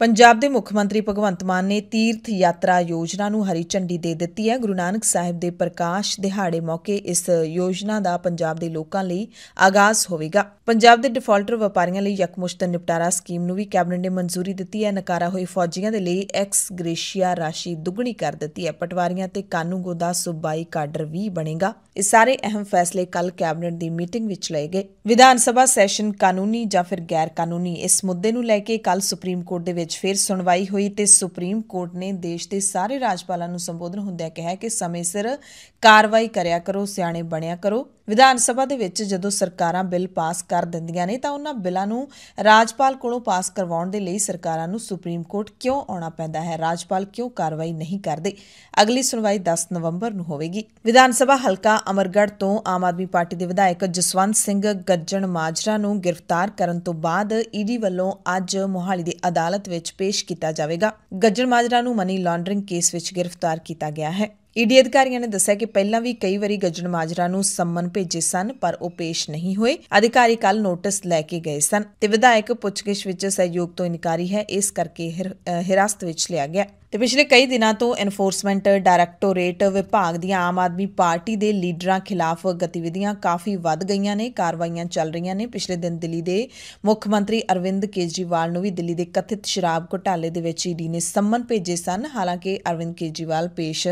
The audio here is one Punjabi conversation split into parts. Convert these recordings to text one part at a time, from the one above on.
ਪੰਜਾਬ ਦੇ ਮੁੱਖ ਮੰਤਰੀ ਭਗਵੰਤ ਮਾਨ ਨੇ ਤੀਰਥ ਯਾਤਰਾ ਯੋਜਨਾ ਨੂੰ ਹਰੀ ਝੰਡੀ ਦੇ ਦਿੱਤੀ ਹੈ ਗੁਰੂ ਨਾਨਕ ਸਾਹਿਬ ਦੇ ਪ੍ਰਕਾਸ਼ ਦਿਹਾੜੇ ਮੌਕੇ ਇਸ ਯੋਜਨਾ ਦਾ ਪੰਜਾਬ ਦੇ ਲੋਕਾਂ ਲਈ ਆਗਾਜ਼ ਹੋਵੇਗਾ ਪੰਜਾਬ ਦੇ ਡਿਫਾਲਟਰ ਵਪਾਰੀਆਂ ਲਈ ਯਕਮੁਸ਼ਤ ਨਿਪਟਾਰਾ ਸਕੀਮ ਨੂੰ ਵੀ ਕੈਬਨਿਟ ਨੇ ਮਨਜ਼ੂਰੀ ਦਿੱਤੀ ਹੈ ਨਕਾਰਾ ਹੋਏ ਫੌਜੀਆਂ ਦੇ ਲਈ ਐਕਸ ਗ੍ਰੇਸ਼ੀਆ ਰਾਸ਼ੀ ਦੁੱਗਣੀ ਕਰ ਦਿੱਤੀ ਹੈ ਪਟਵਾਰੀਆਂ ਤੇ ਕਾਨੂੰਗੋ ਦਾ ਸੁਬਾਈ ਕਾਡਰ ਵੀ ਬਣੇਗਾ ਇਹ ਸਾਰੇ ਅਹਿਮ ਫੈਸਲੇ ਕੱਲ ਕੈਬਨਿਟ ਦੀ ਮੀਟਿੰਗ ਵਿੱਚ ਲਏ ਗਏ ਵਿਧਾਨ ਸਭਾ ਸੈਸ਼ਨ ਕਾਨੂੰਨੀ ਜਾਂ ਫਿਰ ਗੈਰ ਕਾਨੂੰਨੀ ਇਸ ਮੁੱਦੇ ਨੂੰ ਲੈ ਕੇ ਕੱਲ ਸੁਪਰੀਮ ਕੋਰਟ ਦੇ ਵਿੱਚ ਵਿੱਚ ਫਿਰ ਸੁਣਵਾਈ ਹੋਈ ਤੇ ਸੁਪਰੀਮ ਕੋਰਟ ਨੇ ਦੇਸ਼ ਦੇ ਸਾਰੇ ਰਾਜਪਾਲਾਂ ਨੂੰ ਸੰਬੋਧਨ ਹੁੰਦਿਆਂ ਕਿਹਾ ਕਿ ਸਮੇਂ ਸਿਰ ਕਾਰਵਾਈ ਕਰਿਆ ਕਰੋ ਸਿਆਣੇ ਬਣਿਆ ਕਰੋ ਵਿਧਾਨ ਸਭਾ ਦੇ ਵਿੱਚ ਜਦੋਂ ਸਰਕਾਰਾਂ ਬਿੱਲ ਪਾਸ ਕਰ ਦਿੰਦੀਆਂ ਨੇ ਤਾਂ ਉਹਨਾਂ ਬਿੱਲਾਂ ਨੂੰ ਰਾਜਪਾਲ ਕੋਲੋਂ ਪਾਸ ਕਰਵਾਉਣ ਦੇ ਲਈ ਸਰਕਾਰਾਂ ਨੂੰ ਸੁਪਰੀਮ ਕੋਰਟ ਕਿਉਂ ਆਉਣਾ ਪੈਂਦਾ ਹੈ ਰਾਜਪਾਲ ਕਿਉਂ ਕਾਰਵਾਈ ਨਹੀਂ ਕਰਦੇ ਅਗਲੀ ਸੁਣਵਾਈ 10 ਨਵੰਬਰ ਨੂੰ ਹੋਵੇਗੀ ਵਿਧਾਨ ਸਭਾ ਹਲਕਾ ਅਮਰਗੜ੍ਹ ਤੋਂ ਆਮ ਆਦਮੀ ਪਾਰਟੀ ਦੇ ਵਿਧਾਇਕ ਜਸਵੰਤ ਸਿੰਘ ਗੱਜਣ ਮਾਜਰਾ ਨੂੰ ਗ੍ਰਿਫਤਾਰ ਕਰਨ ਤੋਂ ਬਾਅਦ ਈਡੀ ਵੱਲੋਂ ਅੱਜ ਮੋਹਾਲੀ ਦੀ ਅਦਾਲਤ ਵਿੱਚ ਪੇਸ਼ ਕੀਤਾ ਜਾਵੇਗਾ ਗੱਜਣ ਮਾਜਰਾ ਨੂੰ ਮਨੀ ਲਾਂਡਰਿੰਗ ਕੇਸ ਵਿੱਚ ਗ੍ਰਿਫਤਾਰ ਕੀਤਾ ਗਿਆ ਹੈ ਈਡੀ ਅਧਿਕਾਰੀਆਂ ਨੇ ਦੱਸਿਆ ਕਿ ਪਹਿਲਾਂ ਵੀ ਕਈ ਵਾਰੀ ਗੱਜਣ ਮਾਜਰਾ ਨੂੰ ਸੰਮਨ ਭੇਜੇ ਸਨ ਪਰ ਉਹ ਪੇਸ਼ ਨਹੀਂ ਹੋਏ ਅਧਿਕਾਰੀ ਕੱਲ ਨੋਟਿਸ ਲੈ ਕੇ ਗਏ ਸਨ ਤੇ ਵਿਧਾਇਕ ਪੁੱਛਗਿਛ ਵਿੱਚ ਸਹਿਯੋਗ ਤੋਂ ਇਨਕਾਰੀ ਹੈ ਇਸ ਕਰਕੇ ਹਿਰਾਸਤ ਵਿੱਚ ਲਿਆ ਗਿਆ ਤੇ ਪਿਛਲੇ ਕਈ ਦਿਨਾਂ ਤੋਂ ਐਨਫੋਰਸਮੈਂਟ ਡਾਇਰੈਕਟੋਰੇਟ ਵਿਭਾਗ ਦੀਆਂ ਆਮ ਆਦਮੀ ਪਾਰਟੀ ਦੇ ਲੀਡਰਾਂ ਖਿਲਾਫ ਗਤੀਵਿਧੀਆਂ ਕਾਫੀ ਵੱਧ ਗਈਆਂ ਨੇ ਕਾਰਵਾਈਆਂ ਚੱਲ ਰਹੀਆਂ ਨੇ ਪਿਛਲੇ ਦਿਨ ਦਿੱਲੀ ਦੇ ਮੁੱਖ ਮੰਤਰੀ ਅਰਵਿੰਦ ਕੇਜਰੀਵਾਲ ਨੂੰ ਵੀ ਦਿੱਲੀ ਦੇ ਕਥਿਤ ਸ਼ਰਾਬ ਘੁਟਾਲੇ ਦੇ ਵਿੱਚ ਈਡੀ ਨੇ ਸੰਮਨ ਭੇਜੇ ਸਨ ਹਾਲਾਂਕਿ ਅਰਵਿੰਦ ਕੇਜਰੀਵਾਲ ਪੇਸ਼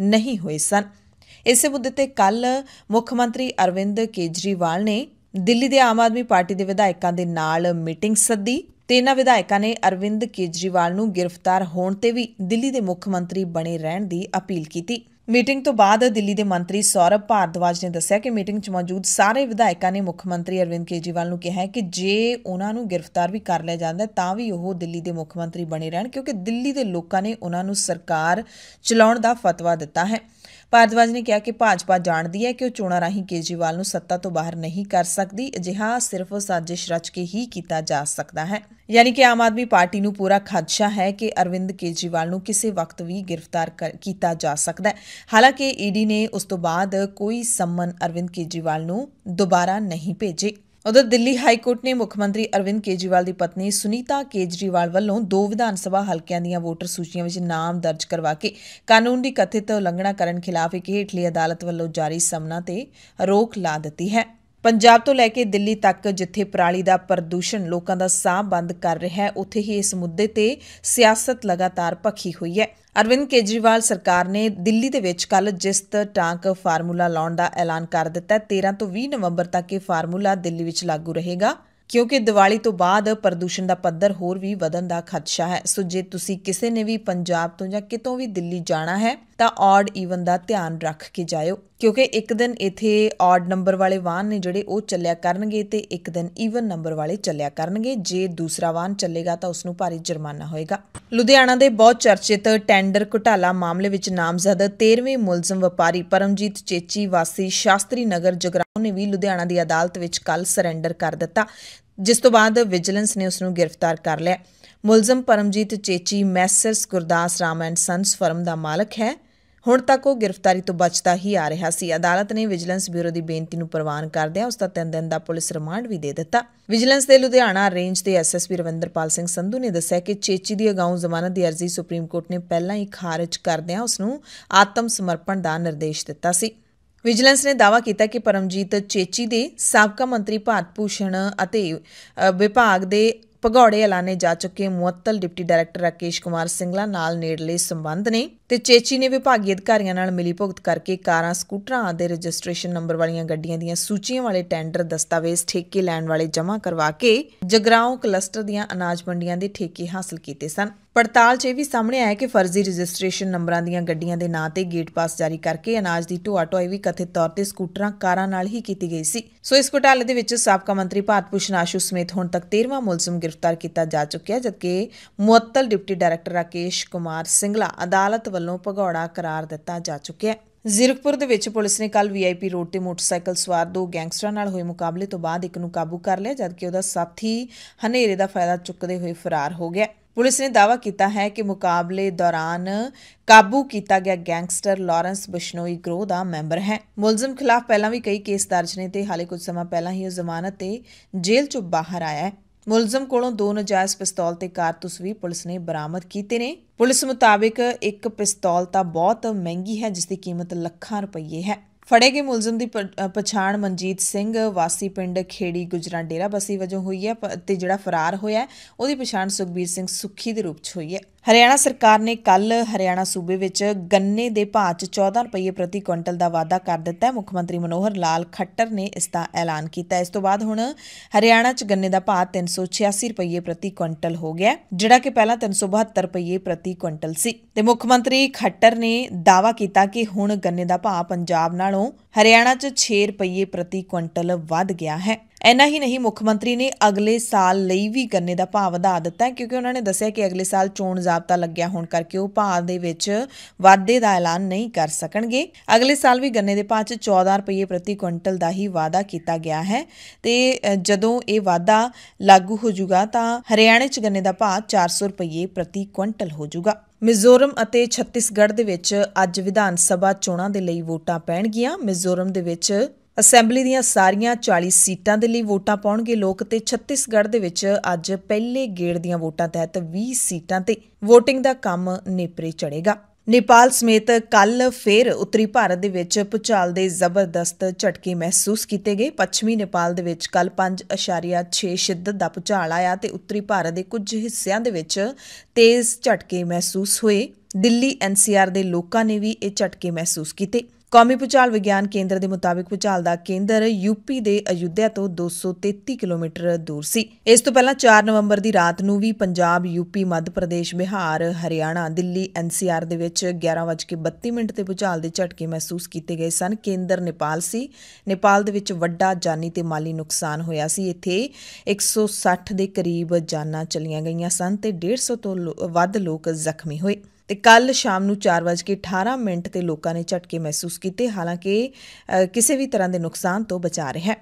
ਨਹੀਂ ਹੋਏ ਸਨ ਇਸੇ ਮੁੱਦੇ ਤੇ ਕੱਲ ਮੁੱਖ ਮੰਤਰੀ ਅਰਵਿੰਦ ਕੇਜਰੀਵਾਲ ਨੇ ਦਿੱਲੀ ਦੇ ਆਮ ਆਦਮੀ ਪਾਰਟੀ ਦੇ ਵਿਧਾਇਕਾਂ ਦੇ ਨਾਲ ਮੀਟਿੰਗ ਸੱਦੀ ਤੇ ਇਹਨਾਂ ਵਿਧਾਇਕਾਂ ਨੇ ਅਰਵਿੰਦ ਕੇਜਰੀਵਾਲ ਨੂੰ ਗ੍ਰਿਫਤਾਰ ਹੋਣ ਤੇ ਵੀ ਦਿੱਲੀ ਦੇ ਮੁੱਖ ਮੰਤਰੀ ਬਣੇ ਰਹਿਣ ਦੀ ਅਪੀਲ ਕੀਤੀ ਮੀਟਿੰਗ ਤੋਂ ਬਾਅਦ ਦਿੱਲੀ ਦੇ ਮੰਤਰੀ ਸੌਰਭ ਭਾਰਦਵਾਜ ਨੇ ਦੱਸਿਆ ਕਿ ਮੀਟਿੰਗ 'ਚ ਮੌਜੂਦ ਸਾਰੇ ਵਿਧਾਇਕਾਂ ਨੇ ਮੁੱਖ ਮੰਤਰੀ ਅਰਵਿੰਦ ਕੇਜੀਵਾਲ ਨੂੰ ਕਿਹਾ ਹੈ ਕਿ ਜੇ ਉਹਨਾਂ ਨੂੰ ਗ੍ਰਿਫਤਾਰ ਵੀ ਕਰ ਲਿਆ ਜਾਂਦਾ ਤਾਂ ਵੀ ਉਹ ਦਿੱਲੀ ਦੇ ਮੁੱਖ ਮੰਤਰੀ ਬਣੇ ਰਹਿਣ ਕਿਉਂਕਿ ਦਿੱਲੀ ਦੇ ਲੋਕਾਂ ਨੇ ਉਹਨਾਂ ਨੂੰ ਸਰਕਾਰ ਚਲਾਉਣ ਦਾ ਫਤਵਾ ਦਿੱਤਾ ਹੈ ਭਾਰਦਵਾਜ ਨੇ ਕਿਹਾ ਕਿ ਭਾਜਪਾ ਜਾਣਦੀ ਹੈ ਕਿ ਉਹ ਚੋਣਾਂ ਰਾਹੀਂ ਕੇਜੀਵਾਲ ਨੂੰ ਸੱਤਾ ਤੋਂ ਬਾਹਰ ਨਹੀਂ ਕਰ ਸਕਦੀ ਅਜਿਹਾ ਸਿਰਫ ਸਾਜ਼ਿਸ਼ ਰਚ ਕੇ ਹੀ ਕੀਤਾ ਜਾ ਸਕਦਾ ਹੈ ਯਾਨੀ ਕਿ ਆਮ ਆਦਮੀ ਪਾਰਟੀ ਨੂੰ ਪੂਰਾ ਖਦਸ਼ਾ ਹੈ ਕਿ ਅਰਵਿੰਦ ਕੇਜੀਵਾਲ ਨੂੰ ਕਿਸੇ ਵਕਤ ਵੀ ਗ੍ਰਿਫਤਾਰ ਕੀਤਾ ਜਾ ਸਕਦਾ ਹੈ ਹਾਲਾਂਕਿ ਈਡੀ ਨੇ ਉਸ ਤੋਂ ਬਾਅਦ ਕੋਈ ਸੰਮਨ ਅਰਵਿੰਦ ਕੇਜੀਵਾਲ ਨੂੰ ਦੁਬਾਰਾ ਨਹੀਂ ਭੇਜੇ ਉਧਰ ਦਿੱਲੀ ਹਾਈ ਕੋਰਟ ਨੇ ਮੁੱਖ ਮੰਤਰੀ ਅਰਵਿੰਦ ਕੇਜਰੀਵਾਲ ਦੀ ਪਤਨੀ ਸੁਨੀਤਾ ਕੇਜਰੀਵਾਲ ਵੱਲੋਂ ਦੋ ਵਿਧਾਨ ਸਭਾ ਹਲਕਿਆਂ ਦੀਆਂ ਵੋਟਰ ਸੂਚੀਆਂ ਵਿੱਚ ਨਾਮ ਦਰਜ ਕਰਵਾ ਕੇ ਕਾਨੂੰਨ ਦੀ ਕਥਿਤ ਉਲੰਘਣਾ ਕਰਨ ਖਿਲਾਫ ਇੱਕ ਹੇਠਲੀ ਅਦਾਲਤ ਵੱਲੋਂ ਜਾਰੀ ਸਮਨਾ ਤੇ ਰੋਕ ਲਾ ਦਿੱਤੀ ਹੈ ਪੰਜਾਬ ਤੋਂ ਲੈ ਕੇ ਦਿੱਲੀ ਤੱਕ ਜਿੱਥੇ ਪਰਾਲੀ ਦਾ ਪ੍ਰਦੂਸ਼ਣ ਲੋਕਾਂ ਦਾ ਸਾਹ ਬੰਦ ਕਰ ਰਿਹਾ ਹੈ ਉੱਥੇ ਹੀ ਇਸ ਮੁੱਦੇ ਤੇ ਸਿਆਸਤ ਲਗਾਤਾਰ ਪੱਖੀ ਹੋਈ ਹੈ ਅਰਵਿੰਦ ਕੇਜਰੀਵਾਲ ਸਰਕਾਰ ਨੇ ਦਿੱਲੀ ਦੇ ਵਿੱਚ ਕੱਲ ਜਿਸਤ ਟਾਂਕ ਫਾਰਮੂਲਾ ਲਾਉਣ ਦਾ ਐਲਾਨ ਕਰ ਦਿੱਤਾ 13 ਤੋਂ 20 ਨਵੰਬਰ ਤੱਕ ਇਹ ਫਾਰਮੂਲਾ ਦਿੱਲੀ ਵਿੱਚ ਲਾਗੂ ਰਹੇਗਾ ਕਿਉਂਕਿ ਦੀਵਾਲੀ ਤੋਂ ਬਾਅਦ ਪ੍ਰਦੂਸ਼ਣ ਦਾ ਪੱਧਰ ਹੋਰ ਵੀ ਵਧਣ ਦਾ ਖਦਸ਼ਾ ਹੈ ਸੋ ਜੇ ਤੁਸੀਂ ਕਿਸੇ ਨੇ ਵੀ ਪੰਜਾਬ ਤੋਂ ਜਾਂ ਕਿਤੋਂ ਵੀ ਦਿੱਲੀ ਜਾਣਾ ਹੈ ਤਾਂ ਆਡ ਈਵਨ ਦਾ ਧਿਆਨ ਰੱਖ ਕੇ ਜਾਇਓ ਕਿਉਂਕਿ ਇੱਕ ਦਿਨ ਇਥੇ ਆਡ ਨੰਬਰ ਵਾਲੇ ਵਾਹਨ ਨੇ ਜਿਹੜੇ ਉਹ ਚੱਲਿਆ ਕਰਨਗੇ ਤੇ ਇੱਕ ਦਿਨ ਈਵਨ ਨੰਬਰ ਵਾਲੇ ਚੱਲਿਆ ਕਰਨਗੇ ਜੇ ਦੂਸਰਾ ਵਾਹਨ ਚੱਲੇਗਾ ਤਾਂ ਉਸ ਨੂੰ ਭਾਰੀ ਜੁਰਮਾਨਾ ਹੋਏਗਾ ਲੁਧਿਆਣਾ ਦੇ ਬਹੁਤ ਚਰਚਿਤ ਟੈਂਡਰ ਘੁਟਾਲਾ ਮਾਮਲੇ ਵਿੱਚ ਨਾਮਜ਼ਦ 13ਵੇਂ ਮੁਲਜ਼ਮ ਵਪਾਰੀ ਪਰਮਜੀਤ ਚੇਚੀ ਵਾਸੀ ਸ਼ਾਸਤਰੀ ਨਗਰ ਜਗਰਾ ਉਹਨੇ ਵੀ ਲੁਧਿਆਣਾ ਦੀ ਅਦਾਲਤ ਵਿੱਚ ਕੱਲ ਸਰੈਂਡਰ ਕਰ ਦਿੱਤਾ ਜਿਸ ਤੋਂ ਬਾਅਦ ਵਿਜੀਲੈਂਸ ਨੇ ਉਸ ਨੂੰ ਗ੍ਰਿਫਤਾਰ ਕਰ ਲਿਆ ਮੁਲਜ਼ਮ Paramjit Chechi messrs Gurdas Ram and sons firm ਦਾ ਮਾਲਕ ਹੈ ਹੁਣ ਤੱਕ ਉਹ ਗ੍ਰਿਫਤਾਰੀ ਤੋਂ ਬਚਦਾ ਹੀ ਆ ਰਿਹਾ ਸੀ ਅਦਾਲਤ ਨੇ ਵਿਜੀਲੈਂਸ ਬਿਊਰੋ ਦੀ ਬੇਨਤੀ ਨੂੰ ਪ੍ਰਵਾਨ ਕਰਦਿਆਂ ਉਸ ਦਾ 3 ਦਿਨ ਦਾ ਪੁਲਿਸ ਰਿਮਾਂਡ ਵੀ ਦੇ ਦਿੱਤਾ ਵਿਜੀਲੈਂਸ ਦੇ ਲੁਧਿਆਣਾ ਰੇਂਜ ਦੇ ਐਸਐਸਪੀ ਰਵਿੰਦਰਪਾਲ ਸਿੰਘ ਸੰਧੂ ਨੇ ਦੱਸਿਆ ਕਿ ਚੇਚੀ ਦੀ ਅਗਾਊਂ ਜ਼ਮਾਨਤ ਦੀ ਅਰਜ਼ੀ ਸੁਪਰੀਮ ਕੋਰਟ ਨੇ ਪਹਿਲਾਂ ਹੀ ਖਾਰਜ ਕਰਦਿਆਂ ਉਸ ਨੂੰ ਆਤਮ ਸਮਰਪਣ ਦਾ ਨਿਰਦੇਸ਼ ਦਿੱਤਾ ਸੀ ਵਿਜੀਲੈਂਸ ਨੇ ਦਾਅਵਾ ਕੀਤਾ ਕਿ ਪਰਮਜੀਤ ਚੇਚੀ ਦੇ ਸਾਬਕਾ ਮੰਤਰੀ ਭਾਰਤ ਭੂਸ਼ਣ ਅਤੇ ਵਿਭਾਗ ਦੇ ਭਗੌੜੇ ਐਲਾਨੇ ਜਾ ਚੁੱਕੇ ਮੁਅੱਤਲ ਡਿਪਟੀ ਡਾਇਰੈਕਟਰ ਰਾਕੇਸ਼ ਕੁਮਾਰ ਸਿੰਘਲਾ ਨਾਲ ਨੇੜਲੇ ਸੰਬੰਧ ਨੇ ਤੇ ਚੇਚੀ ਨੇ ਵਿਭਾਗੀ ਅਧਿਕਾਰੀਆਂ ਨਾਲ ਮਿਲੀਭੁਗਤ ਕਰਕੇ ਕਾਰਾਂ ਸਕੂਟਰਾਂ ਦੇ ਰਜਿਸਟ੍ਰੇਸ਼ਨ ਨੰਬਰ ਵਾਲੀਆਂ ਗੱਡੀਆਂ ਦੀਆਂ ਸੂਚੀਆਂ ਵਾਲੇ ਟੈਂਡਰ ਦਸਤਾਵੇਜ਼ ਠੇਕੇ ਲੈਣ ਵਾਲੇ ਜਮ੍ਹਾਂ ਕਰਵਾ ਕੇ ਜਗਰਾਉਂ ਕਲਸਟਰ ਦੀਆਂ ਅਨਾਜ ਮੰਡੀਆਂ ਦੇ ਠੇਕੇ ਹਾਸਲ ਕੀਤੇ ਸਨ ਪੜਤਾਲ 'ਚ ਇਹ ਵੀ ਸਾਹਮਣੇ ਆਇਆ ਕਿ ਫਰਜ਼ੀ ਰਜਿਸਟ੍ਰੇਸ਼ਨ ਨੰਬਰਾਂ ਦੀਆਂ ਗੱਡੀਆਂ ਦੇ ਨਾਂ ਤੇ ਗੇਟ ਪਾਸ ਜਾਰੀ ਕਰਕੇ ਅਨਾਜ ਦੀ ਢੋਆ-ਢੋਈ ਵੀ ਕਥਿਤ ਤੌਰ ਤੇ ਸਕੂਟਰਾਂ ਕਾਰਾਂ ਨਾਲ ਹੀ ਕੀਤੀ ਗਈ ਸੀ ਸੋ ਇਸ ਘੁਟਾਲੇ ਦੇ ਵਿੱਚ ਸਾਬਕਾ ਮੰਤਰੀ ਭਾਰਤ ਭੂਸ਼ਣ ਆਸ਼ੂ ਸਮੇਤ ਹੁਣ ਤੱਕ 13ਵਾਂ ਮੁਲਜ਼ਮ ਗ੍ਰਿਫਤਾਰ ਕੀਤਾ ਜਾ ਚੁੱਕਿਆ ਜਦਕਿ ਮੁਅੱਤਲ ਡਿਪਟੀ ਡਾਇਰੈਕਟਰ ਰਾਕੇਸ਼ ਕੁਮਾਰ ਸਿੰਘਲਾ ਅਦਾਲਤ ਵੱਲੋਂ ਭਗੌੜਾ ਕਰਾਰ ਦਿੱਤਾ ਜਾ ਚੁੱਕਿਆ ਜ਼ਿਰਕਪੁਰ ਦੇ ਵਿੱਚ ਪੁਲਿਸ ਨੇ ਕੱਲ ਵੀਆਈਪੀ ਰੋਡ ਤੇ ਮੋਟਰਸਾਈਕਲ ਸਵਾਰ ਦੋ ਗੈਂਗਸਟਰਾਂ ਨਾਲ ਹੋਏ ਮੁਕਾਬਲੇ ਤੋਂ ਬਾਅਦ ਇੱਕ ਨੂੰ ਕਾਬੂ ਕਰ ਲਿਆ ਜਦਕਿ ਉਹਦਾ ਸਾਥੀ ਹਨੇਰੇ ਦਾ ਫਾਇਦਾ ਚੁੱਕਦੇ ਹੋਏ ਫਰਾਰ ਹੋ ਗਿਆ ਪੁਲਿਸ ਨੇ ਦਾਅਵਾ ਕੀਤਾ ਹੈ ਕਿ ਮੁਕਾਬਲੇ ਦੌਰਾਨ ਕਾਬੂ ਕੀਤਾ ਗਿਆ ਗੈਂਗਸਟਰ ਲਾਰੈਂਸ ਬਿਸ਼ਨੋਈ ਗਰੋਹ ਦਾ ਮੈਂਬਰ ਹੈ ਮੁਲਜ਼ਮ ਖਿਲਾਫ ਪਹਿਲਾਂ ਵੀ ਕਈ ਕੇਸ ਦਰਜ ਨੇ ਤੇ ਹਾਲੇ ਕੁਝ ਸਮਾਂ ਪਹਿਲਾਂ ਹੀ ਉਹ ਜ਼ਮਾਨਤ ਤੇ ਜੇਲ੍ਹ ਚੋਂ ਬਾਹਰ ਆਇਆ ਹੈ ਮੁਲਜ਼ਮ ਕੋਲੋਂ ਦੋ ਨਜਾਇਜ਼ ਪਿਸਤੌਲ ਤੇ ਕਾਰਤੂਸ ਵੀ ਪੁਲਿਸ ਨੇ ਬਰਾਮਦ ਕੀਤੇ ਨੇ ਪੁਲਿਸ ਮੁਤਾਬਕ ਇੱਕ ਪਿਸਤੌਲ ਤਾਂ ਬਹੁਤ ਮਹਿੰਗੀ ਹੈ ਜਿਸ ਦੀ ਕੀਮਤ ਲੱਖਾਂ ਰੁਪਏ ਹੈ ਫੜੇ ਗਏ ਮੁਲਜ਼ਮ ਦੀ ਪਛਾਣ ਮਨਜੀਤ ਸਿੰਘ ਵਾਸੀ ਪਿੰਡ ਖੇੜੀ ਗੁਜਰਾਂ ਡੇਰਾ ਬਸੀ ਵਜੋਂ ਹੋਈ ਹੈ ਤੇ ਜਿਹੜਾ ਫਰਾਰ ਹੋਇਆ ਉਹਦੀ ਪਛਾਣ ਸੁਖਬੀਰ ਸਿੰਘ ਸੁੱਖੀ ਦੇ ਰੂਪ 'ਚ ਹੋਈ ਹੈ ਹਰਿਆਣਾ ਸਰਕਾਰ ਨੇ ਕੱਲ ਹਰਿਆਣਾ ਸੂਬੇ ਵਿੱਚ ਗੰਨੇ ਦੇ ਭਾਅ 'ਚ 14 ਰੁਪਏ ਪ੍ਰਤੀ ਕੁਇੰਟਲ ਦਾ ਵਾਅਦਾ ਕਰ ਦਿੱਤਾ ਹੈ ਮੁੱਖ ਮੰਤਰੀ ਮਨੋਹਰ ਲਾਲ ਖੱਟਰ ਨੇ ਇਸ ਦਾ ਐਲਾਨ ਕੀਤਾ ਇਸ ਤੋਂ ਬਾਅਦ ਹੁਣ ਹਰਿਆਣਾ 'ਚ ਗੰਨੇ ਦਾ ਭਾਅ 386 ਰੁਪਏ ਪ੍ਰਤੀ ਕੁਇੰਟਲ ਹੋ ਗਿਆ ਜਿਹੜਾ ਕਿ ਪਹਿਲਾਂ 372 ਰੁਪਏ ਪ੍ਰਤੀ ਕੁਇੰਟਲ ਸੀ ਤੇ ਮੁੱਖ ਮੰਤਰੀ ਖੱਟਰ ਨੇ ਦਾਅਵਾ ਕੀਤਾ ਕਿ ਹੁਣ ਗੰਨੇ ਦਾ ਭਾਅ ਪੰਜਾਬ ਨਾਲੋਂ ਹਰਿਆਣਾ 'ਚ 6 ਰੁਪਏ ਪ੍ਰਤੀ ਕੁਇੰਟਲ ਵੱਧ ਗਿਆ ਹੈ ਐਨਾ ਹੀ ਨਹੀਂ ਮੁੱਖ ਮੰਤਰੀ ਨੇ ਅਗਲੇ ਸਾਲ ਲਈ ਵੀ ਗੰਨੇ ਦਾ ਭਾਅ ਵਧਾ ਦਿੱਤਾ ਕਿਉਂਕਿ ਉਹਨਾਂ ਨੇ ਦੱਸਿਆ ਕਿ ਅਗਲੇ ਸਾਲ ਚੋਣ ਜ਼ਾਬਤਾ ਲੱਗਿਆ ਹੋਣ ਕਰਕੇ ਉਹ ਭਾਅ ਦੇ ਵਿੱਚ ਵਾਧੇ ਦਾ ਐਲਾਨ ਨਹੀਂ ਕਰ ਸਕਣਗੇ ਅਗਲੇ ਸਾਲ ਵੀ ਗੰਨੇ ਦੇ ਭਾਅ 'ਚ 14 ਰੁਪਏ ਪ੍ਰਤੀ ਕੁਇੰਟਲ ਦਾ ਹੀ ਵਾਅਦਾ ਕੀਤਾ ਗਿਆ ਹੈ ਤੇ ਜਦੋਂ ਇਹ ਵਾਅਦਾ ਲਾਗੂ ਹੋ ਜਾਊਗਾ ਤਾਂ ਹਰਿਆਣੇ 'ਚ ਗੰਨੇ ਦਾ ਭਾਅ 400 ਰੁਪਏ ਪ੍ਰਤੀ ਕੁਇੰਟਲ ਹੋ ਜਾਊਗਾ ਮਿਜ਼ੋਰਮ ਅਤੇ ਛੱਤੀਸਗੜ੍ਹ ਦੇ ਵਿੱਚ ਅੱਜ ਵਿਧਾਨ ਸਭਾ ਚੋਣਾਂ ਦੇ ਲਈ ਵੋਟਾਂ ਪੈਣਗੀਆਂ ਮਿਜ਼ੋਰਮ ਦੇ ਵਿੱਚ ਅਸੈਂਬਲੀ ਦੀਆਂ ਸਾਰੀਆਂ 40 ਸੀਟਾਂ ਦੇ ਲਈ ਵੋਟਾਂ ਪਾਉਣਗੇ ਲੋਕ ਤੇ ਛੱਤੀਸਗੜ੍ਹ ਦੇ ਵਿੱਚ ਅੱਜ ਪਹਿਲੇ ਗੇੜ ਦੀਆਂ ਵੋਟਾਂ ਤਹਿਤ 20 ਸੀਟਾਂ ਤੇ VOTING ਦਾ ਕੰਮ ਨੇਪਰੇ ਚੜੇਗਾ ਨੇਪਾਲ ਸਮੇਤ ਕੱਲ ਫੇਰ ਉੱਤਰੀ ਭਾਰਤ ਦੇ ਵਿੱਚ ਭੁਚਾਲ ਦੇ ਜ਼ਬਰਦਸਤ ਝਟਕੇ ਮਹਿਸੂਸ ਕੀਤੇ ਗਏ ਪੱਛਮੀ ਨੇਪਾਲ ਦੇ ਵਿੱਚ ਕੱਲ 5.6 ਸ਼ਿੱਦਤ ਦਾ ਭੁਚਾਲ ਆਇਆ ਤੇ ਉੱਤਰੀ ਭਾਰਤ ਦੇ ਕੁਝ ਹਿੱਸਿਆਂ ਦੇ ਵਿੱਚ ਤੇਜ਼ ਝਟਕੇ ਮਹਿਸੂਸ ਹੋਏ ਦਿੱਲੀ ਐਨਸੀਆਰ ਦੇ ਲੋਕਾਂ ਨੇ ਵੀ ਇਹ ਝਟਕੇ ਮਹਿਸੂਸ ਕੀਤੇ ਕੌਮੀ ਪੁਚਾਲ ਵਿਗਿਆਨ ਕੇਂਦਰ ਦੇ ਮੁਤਾਬਿਕ ਪੁਚਾਲ ਦਾ ਕੇਂਦਰ ਯੂਪੀ ਦੇ ਅਯੁੱਧਿਆ ਤੋਂ 233 ਕਿਲੋਮੀਟਰ ਦੂਰ ਸੀ ਇਸ ਤੋਂ ਪਹਿਲਾਂ 4 ਨਵੰਬਰ ਦੀ ਰਾਤ ਨੂੰ ਵੀ ਪੰਜਾਬ ਯੂਪੀ ਮੱਧ ਪ੍ਰਦੇਸ਼ ਬਿਹਾਰ ਹਰਿਆਣਾ ਦਿੱਲੀ ਐਨਸੀਆਰ ਦੇ ਵਿੱਚ 11:32 ਮਿੰਟ ਤੇ ਪੁਚਾਲ ਦੇ ਝਟਕੇ ਮਹਿਸੂਸ ਕੀਤੇ ਗਏ ਸਨ ਕੇਂਦਰ ਨੇਪਾਲ ਸੀ ਨੇਪਾਲ ਦੇ ਵਿੱਚ ਵੱਡਾ ਜਾਨੀ ਤੇ ਮਾਲੀ ਨੁਕਸਾਨ ਹੋਇਆ ਸੀ ਇੱਥੇ 160 ਦੇ ਕਰੀਬ ਜਾਨਾਂ ਚਲੀਆਂ ਗਈਆਂ ਸਨ ਤੇ 150 ਤੋਂ ਵੱਧ ਲੋਕ ਜ਼ਖਮੀ ਹੋਏ ਤੇ ਕੱਲ ਸ਼ਾਮ ਨੂੰ 4:18 ਮਿੰਟ ਤੇ ਲੋਕਾਂ ਨੇ ਝਟਕੇ ਮਹਿਸੂਸ ਕੀਤੇ ਹਾਲਾਂਕਿ ਕਿਸੇ ਵੀ ਤਰ੍ਹਾਂ ਦੇ ਨੁਕਸਾਨ ਤੋਂ ਬਚਾ ਰਿਹਾ ਹੈ